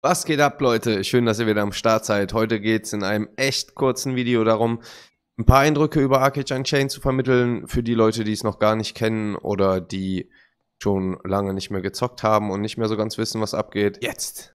Was geht ab, Leute? Schön, dass ihr wieder am Start seid. Heute geht es in einem echt kurzen Video darum, ein paar Eindrücke über Arcade Unchained zu vermitteln für die Leute, die es noch gar nicht kennen oder die schon lange nicht mehr gezockt haben und nicht mehr so ganz wissen, was abgeht. Jetzt!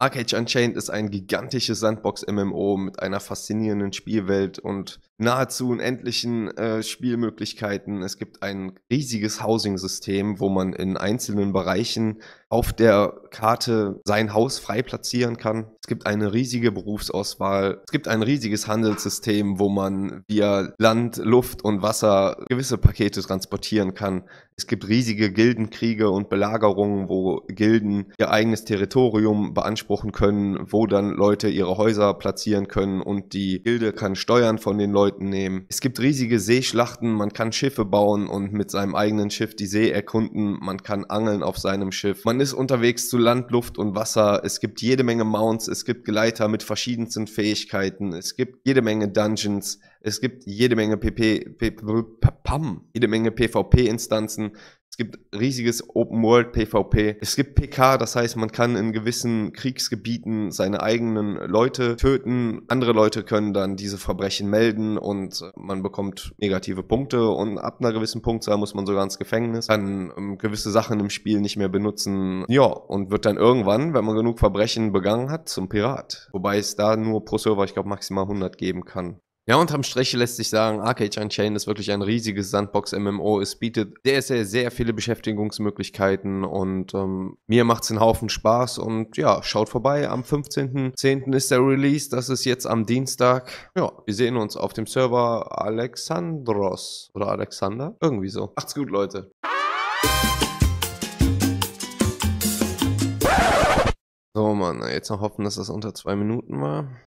Arcade Unchained ist ein gigantisches Sandbox-MMO mit einer faszinierenden Spielwelt und nahezu unendlichen äh, Spielmöglichkeiten. Es gibt ein riesiges Housing-System, wo man in einzelnen Bereichen auf der Karte sein Haus frei platzieren kann. Es gibt eine riesige Berufsauswahl. Es gibt ein riesiges Handelssystem, wo man via Land, Luft und Wasser gewisse Pakete transportieren kann. Es gibt riesige Gildenkriege und Belagerungen, wo Gilden ihr eigenes Territorium beanspruchen können, wo dann Leute ihre Häuser platzieren können und die Gilde kann Steuern von den Leuten Seeleuten nehmen. Es gibt riesige Seeschlachten, man kann Schiffe bauen und mit seinem eigenen Schiff die See erkunden, man kann angeln auf seinem Schiff. Man ist unterwegs zu Land, Luft und Wasser. Es gibt jede Menge Mounts, es gibt Gleiter mit verschiedensten Fähigkeiten, es gibt jede Menge Dungeons, es gibt jede Menge PP, PP, PP, jede Menge PvP-Instanzen, es gibt riesiges Open World PvP. Es gibt PK, das heißt, man kann in gewissen Kriegsgebieten seine eigenen Leute töten. Andere Leute können dann diese Verbrechen melden und man bekommt negative Punkte und ab einer gewissen Punktzahl muss man sogar ins Gefängnis, kann ähm, gewisse Sachen im Spiel nicht mehr benutzen. Ja, und wird dann irgendwann, wenn man genug Verbrechen begangen hat, zum Pirat. Wobei es da nur pro Server, ich glaube, maximal 100 geben kann. Ja, unterm Strich lässt sich sagen, Arcade Unchained ist wirklich ein riesiges Sandbox-MMO. Es bietet sehr, sehr, sehr viele Beschäftigungsmöglichkeiten und ähm, mir macht es einen Haufen Spaß und ja, schaut vorbei. Am 15.10. ist der Release, das ist jetzt am Dienstag. Ja, wir sehen uns auf dem Server Alexandros oder Alexander, irgendwie so. Macht's gut, Leute. So, Mann, jetzt noch hoffen, dass das unter zwei Minuten war.